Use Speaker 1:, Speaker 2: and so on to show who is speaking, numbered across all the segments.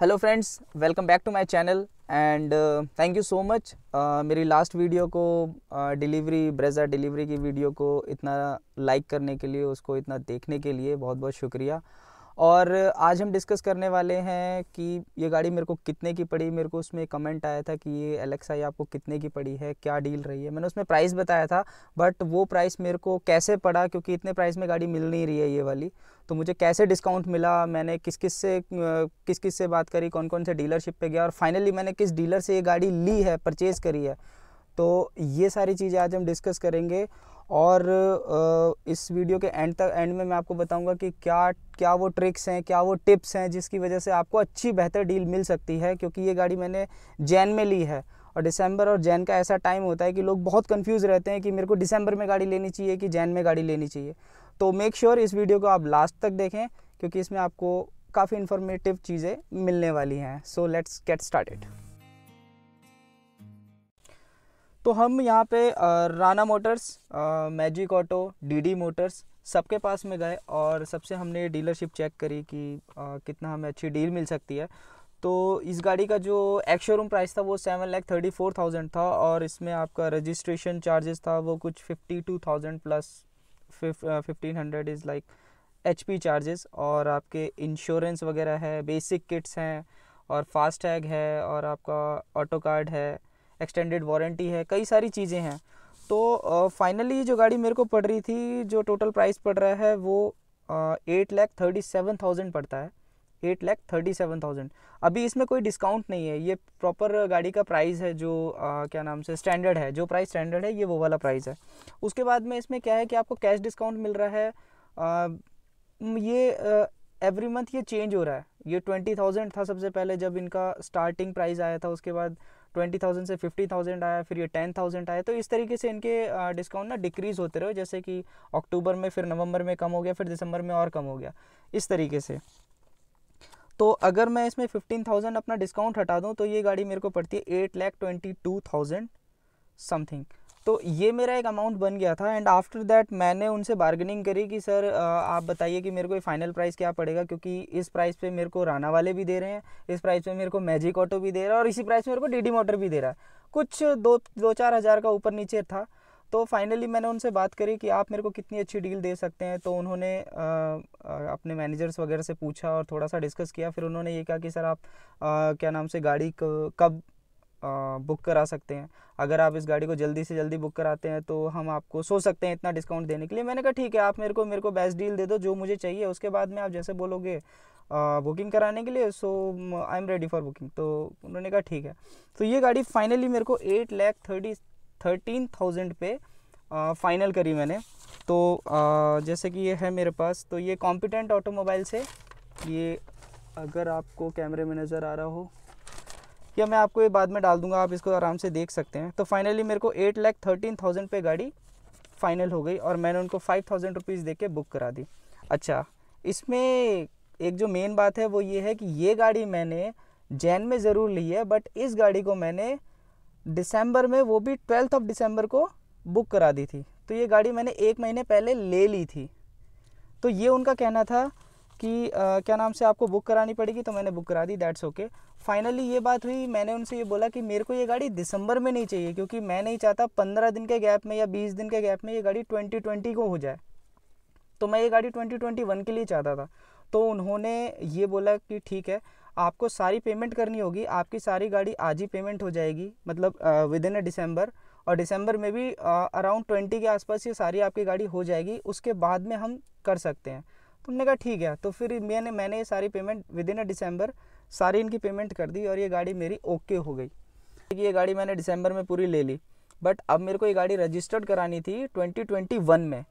Speaker 1: Hello friends welcome back to my channel and thank you so much मेरी last video को delivery Brezza delivery की video को इतना like करने के लिए उसको इतना देखने के लिए बहुत बहुत शुक्रिया और आज हम डिस्कस करने वाले हैं कि ये गाड़ी मेरे को कितने की पड़ी मेरे को उसमें कमेंट आया था कि ये एलेक्सा ये आपको कितने की पड़ी है क्या डील रही है मैंने उसमें प्राइस बताया था बट वो प्राइस मेरे को कैसे पड़ा क्योंकि इतने प्राइस में गाड़ी मिल नहीं रही है ये वाली तो मुझे कैसे डिस्काउंट मिला मैंने किस किस से किस किस से बात करी कौन कौन से डीलरशिप पर गया और फाइनली मैंने किस डीलर से ये गाड़ी ली है परचेज़ करी है तो ये सारी चीज़ें आज हम डिस्कस करेंगे और इस वीडियो के एंड तक एंड में मैं आपको बताऊंगा कि क्या क्या वो ट्रिक्स हैं क्या वो टिप्स हैं जिसकी वजह से आपको अच्छी बेहतर डील मिल सकती है क्योंकि ये गाड़ी मैंने जैन में ली है और दिसंबर और जैन का ऐसा टाइम होता है कि लोग बहुत कंफ्यूज रहते हैं कि मेरे को दिसंबर में गाड़ी लेनी चाहिए कि जैन में गाड़ी लेनी चाहिए तो मेक श्योर sure इस वीडियो को आप लास्ट तक देखें क्योंकि इसमें आपको काफ़ी इन्फॉर्मेटिव चीज़ें मिलने वाली हैं सो लेट्स गेट स्टार्टेड तो हम यहाँ पे Rana motors magic auto DD motors सबके पास में गए और सबसे हमने डीलरशिप चेक करी कि आ, कितना हमें अच्छी डील मिल सकती है तो इस गाड़ी का जो एक्स शोरूम प्राइस था वो seven lakh thirty four thousand था और इसमें आपका रजिस्ट्रेशन चार्जेस था वो कुछ fifty two thousand plus fifteen hundred is like H P charges और आपके इंश्योरेंस वगैरह है बेसिक किट्स हैं और फास्टैग है और आपका ऑटो कार्ड है एक्सटेंडेड वारंटी है कई सारी चीज़ें हैं तो फाइनली जो गाड़ी मेरे को पड़ रही थी जो टोटल प्राइस पड़ रहा है वो eight lakh thirty seven thousand पड़ता है eight lakh thirty seven thousand अभी इसमें कोई डिस्काउंट नहीं है ये प्रॉपर गाड़ी का प्राइस है जो आ, क्या नाम से स्टैंडर्ड है जो प्राइस स्टैंडर्ड है ये वो वाला प्राइस है उसके बाद में इसमें क्या है कि आपको कैश डिस्काउंट मिल रहा है आ, ये एवरी मंथ ये चेंज हो रहा है ये ट्वेंटी थाउजेंड था सबसे पहले जब इनका स्टार्टिंग प्राइस आया था उसके बाद ट्वेंटी थाउजेंड से फिफ्टी थाउजेंड आया फिर ये टेन थाउजेंड आया तो इस तरीके से इनके डिस्काउंट ना डिक्रीज़ होते रहे जैसे कि अक्टूबर में फिर नवंबर में कम हो गया फिर दिसंबर में और कम हो गया इस तरीके से तो अगर मैं इसमें फिफ्टीन थाउजेंड अपना डिस्काउंट हटा दूँ तो ये गाड़ी मेरे को पड़ती है eight lakh twenty two thousand something तो ये मेरा एक अमाउंट बन गया था एंड आफ्टर दैट मैंने उनसे बार्गेनिंग करी कि सर आप बताइए कि मेरे को फाइनल प्राइस क्या पड़ेगा क्योंकि इस प्राइस पे मेरे को राना वाले भी दे रहे हैं इस प्राइस पे मेरे को मैजिक ऑटो भी दे रहा है और इसी प्राइस में मेरे को डी डी मोटर भी दे रहा है कुछ दो दो चार हज़ार का ऊपर नीचे था तो फाइनली मैंने उनसे बात करी कि आप मेरे को कितनी अच्छी डील दे सकते हैं तो उन्होंने आ, अपने मैनेजर्स वगैरह से पूछा और थोड़ा सा डिस्कस किया फिर उन्होंने ये कहा कि सर आप आ, क्या नाम से गाड़ी कब बुक करा सकते हैं अगर आप इस गाड़ी को जल्दी से जल्दी बुक कराते हैं तो हम आपको सोच सकते हैं इतना डिस्काउंट देने के लिए मैंने कहा ठीक है आप मेरे को मेरे को बेस्ट डील दे दो जो मुझे चाहिए उसके बाद में आप जैसे बोलोगे बुकिंग कराने के लिए so I am ready for booking तो उन्होंने कहा ठीक है तो ये गाड़ी फाइनली मेरे को eight lakh thirty thirteen thousand पे फाइनल करी मैंने तो आ, जैसे कि ये है मेरे पास तो ये कॉम्पिटेंट ऑटोमोबाइल से ये अगर आपको कैमरे में नज़र आ रहा हो या मैं आपको ये बाद में डाल दूंगा आप इसको आराम से देख सकते हैं तो फाइनली मेरे को एट लैख थर्टीन थाउजेंड पे गाड़ी फाइनल हो गई और मैंने उनको फाइव थाउजेंड रुपीज़ दे के बुक करा दी अच्छा इसमें एक जो मेन बात है वो ये है कि ये गाड़ी मैंने जैन में ज़रूर ली है बट इस गाड़ी को मैंने दिसंबर में वो भी ट्वेल्थ ऑफ दिसंबर को बुक करा दी थी तो ये गाड़ी मैंने एक महीने पहले ले ली थी तो ये उनका कहना था कि आ, क्या नाम से आपको बुक करानी पड़ेगी तो मैंने बुक करा दी दैट्स ओके फाइनली ये बात हुई मैंने उनसे ये बोला कि मेरे को ये गाड़ी दिसंबर में नहीं चाहिए क्योंकि मैं नहीं चाहता पंद्रह दिन के गैप में या बीस दिन के गैप में ये गाड़ी ट्वेंटी ट्वेंटी को हो जाए तो मैं ये गाड़ी ट्वेंटी ट्वेंटी वन के लिए चाहता था तो उन्होंने ये बोला कि ठीक है आपको सारी पेमेंट करनी होगी आपकी सारी गाड़ी आज ही पेमेंट हो जाएगी मतलब विद इन अ डिसम्बर और दिसंबर में भी अराउंड ट्वेंटी के आसपास ये सारी आपकी गाड़ी हो जाएगी उसके बाद में हम कर सकते हैं उन्होंने कहा ठीक है तो फिर मैंने मैंने ये सारी payment within a December सारी इनकी पेमेंट कर दी और ये गाड़ी मेरी ओके हो गई कि ये गाड़ी मैंने दिसंबर में पूरी ले ली बट अब मेरे को ये गाड़ी रजिस्टर्ड करानी थी 2021 में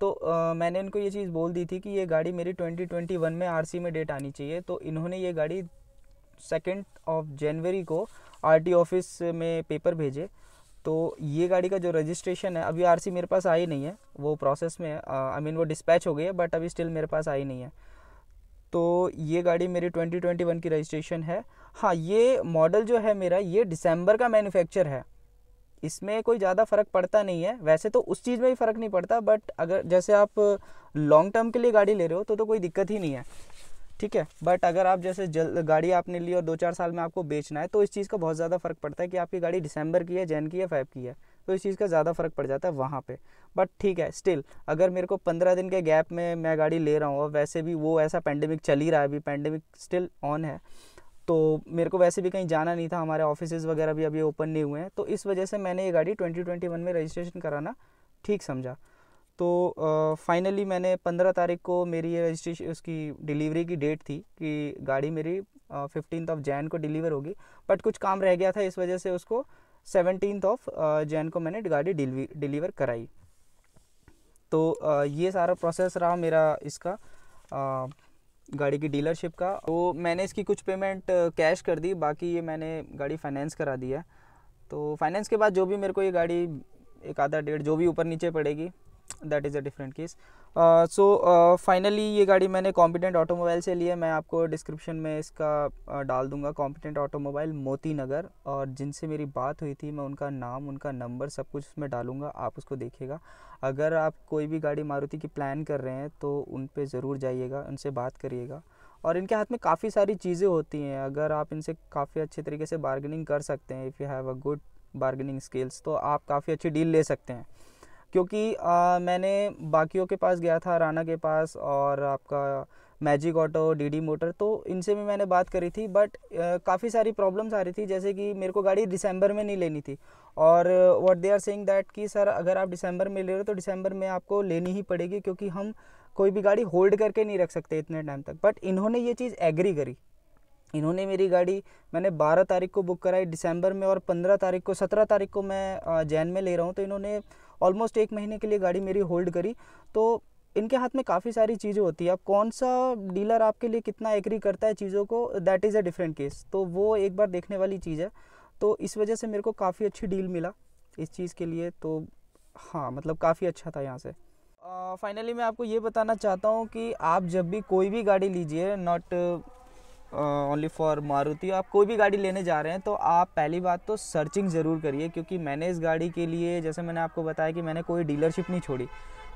Speaker 1: तो आ, मैंने इनको ये चीज़ बोल दी थी कि ये गाड़ी मेरी 2021 में आरसी में डेट आनी चाहिए तो इन्होंने ये गाड़ी सेकेंड ऑफ जनवरी को आरटी ऑफिस में पेपर भेजे तो ये गाड़ी का जो रजिस्ट्रेशन है अभी आरसी मेरे पास आई नहीं है वो प्रोसेस में आई मीन वो डिस्पैच हो गई है बट अभी स्टिल मेरे पास आई नहीं है तो ये गाड़ी मेरी 2021 की रजिस्ट्रेशन है हाँ ये मॉडल जो है मेरा ये दिसंबर का मैन्युफैक्चर है इसमें कोई ज़्यादा फ़र्क पड़ता नहीं है वैसे तो उस चीज़ में भी फ़र्क नहीं पड़ता बट अगर जैसे आप लॉन्ग टर्म के लिए गाड़ी ले रहे हो तो तो कोई दिक्कत ही नहीं है ठीक है बट अगर आप जैसे जल गाड़ी आपने ली और दो चार साल में आपको बेचना है तो इस चीज़ का बहुत ज़्यादा फ़र्क पड़ता है कि आपकी गाड़ी दिसंबर की है जैन की है फैब की है तो इस चीज़ का ज़्यादा फ़र्क पड़ जाता है वहाँ पे बट ठीक है स्टिल अगर मेरे को पंद्रह दिन के गैप में मैं गाड़ी ले रहा हूँ और वैसे भी वो ऐसा पैंडमिक चल ही रहा है अभी पैंडमिक स्टिल ऑन है तो मेरे को वैसे भी कहीं जाना नहीं था हमारे ऑफिस वगैरह भी अभी ओपन नहीं हुए हैं तो इस वजह से मैंने ये गाड़ी ट्वेंटी ट्वेंटी वन में रजिस्ट्रेशन कराना ठीक समझा तो फाइनली मैंने पंद्रह तारीख को मेरी ये रजिस्ट्रेशन उसकी डिलीवरी की डेट थी कि गाड़ी मेरी फिफ्टीन ऑफ जैन को डिलीवर होगी बट कुछ काम रह गया था इस वजह से उसको सेवनटीन ऑफ जैन को मैंने गाड़ी डिलीवर कराई तो ये सारा प्रोसेस रहा मेरा इसका गाड़ी की डीलरशिप का तो मैंने इसकी कुछ पेमेंट कैश कर दी बाकी ये मैंने गाड़ी फाइनेंस करा दिया तो फाइनेंस के बाद जो भी मेरे को ये गाड़ी एक आधा डेढ़ जो भी ऊपर नीचे पड़ेगी that is a different case so finally ये गाड़ी मैंने कॉम्पिटेंट ऑटोमोबाइल से ली है मैं आपको डिस्क्रिप्शन में इसका uh, डाल दूंगा कॉम्पिटेंट ऑटोमोबाइल मोती नगर और जिनसे मेरी बात हुई थी मैं उनका नाम उनका नंबर सब कुछ उसमें डालूंगा आप उसको देखिएगा अगर आप कोई भी गाड़ी मारुति की प्लान कर रहे हैं तो उन पर ज़रूर जाइएगा उनसे बात करिएगा और इनके हाथ में काफ़ी सारी चीज़ें होती हैं अगर आप इनसे काफ़ी अच्छे तरीके से बार्गेनिंग कर सकते हैं if you have a good bargaining skills तो आप काफ़ी अच्छी डील ले सकते हैं क्योंकि आ, मैंने बाकियों के पास गया था राना के पास और आपका मैजिक ऑटो डीडी मोटर तो इनसे भी मैंने बात करी थी बट काफ़ी सारी प्रॉब्लम्स आ रही थी जैसे कि मेरे को गाड़ी दिसंबर में नहीं लेनी थी और what they are saying that कि सर अगर आप दिसंबर में ले रहे हो तो दिसंबर में आपको लेनी ही पड़ेगी क्योंकि हम कोई भी गाड़ी होल्ड करके नहीं रख सकते इतने टाइम तक बट इन्होंने ये चीज़ एग्री करी इन्होंने मेरी गाड़ी मैंने 12 तारीख को बुक कराई दिसंबर में और 15 तारीख को 17 तारीख को मैं जैन में ले रहा हूँ तो इन्होंने ऑलमोस्ट एक महीने के लिए गाड़ी मेरी होल्ड करी तो इनके हाथ में काफ़ी सारी चीज़ें होती है अब कौन सा डीलर आपके लिए कितना एग्री करता है चीज़ों को that is a different case तो वो एक बार देखने वाली चीज़ है तो इस वजह से मेरे को काफ़ी अच्छी डील मिला इस चीज़ के लिए तो हाँ मतलब काफ़ी अच्छा था यहाँ से फाइनली uh, मैं आपको ये बताना चाहता हूँ कि आप जब भी कोई भी गाड़ी लीजिए नॉट ओनली फॉर मारुति आप कोई भी गाड़ी लेने जा रहे हैं तो आप पहली बात तो सर्चिंग ज़रूर करिए क्योंकि मैंने इस गाड़ी के लिए जैसे मैंने आपको बताया कि मैंने कोई डीलरशिप नहीं छोड़ी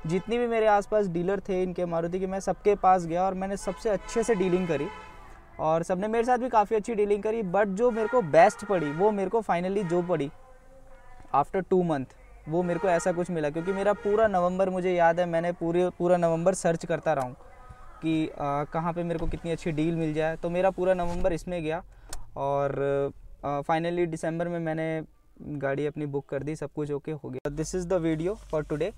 Speaker 1: जितनी भी मेरे आसपास डीलर थे इनके मारुति के मैं सबके पास गया और मैंने सबसे अच्छे से डीलिंग करी और सबने मेरे साथ भी काफ़ी अच्छी डीलिंग करी बट जो मेरे को बेस्ट पड़ी वो मेरे को फाइनली जो पड़ी आफ्टर टू मंथ वो मेरे को ऐसा कुछ मिला क्योंकि मेरा पूरा नवंबर मुझे याद है मैंने पूरे पूरा नवंबर सर्च करता रहा हूँ कि कहाँ पे मेरे को कितनी अच्छी डील मिल जाए तो मेरा पूरा नवंबर इसमें गया और फाइनली दिसंबर में मैंने गाड़ी अपनी बुक कर दी सब कुछ ओके हो गया this is the video for today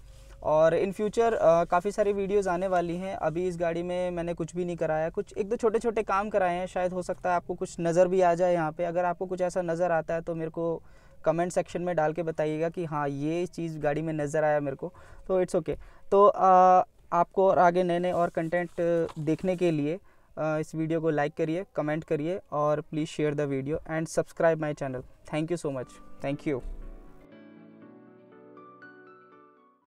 Speaker 1: और इन फ्यूचर काफ़ी सारी वीडियोस आने वाली हैं अभी इस गाड़ी में मैंने कुछ भी नहीं कराया कुछ एक दो छोटे छोटे काम कराए हैं शायद हो सकता है आपको कुछ नज़र भी आ जाए यहाँ पे अगर आपको कुछ ऐसा नज़र आता है तो मेरे को कमेंट सेक्शन में डाल के बताइएगा कि हाँ ये चीज़ गाड़ी में नज़र आया मेरे को तो इट्स ओके okay. तो आ, आपको और आगे नए नए और कंटेंट देखने के लिए इस वीडियो को लाइक करिए कमेंट करिए और please share the video and subscribe my channel thank you so much thank you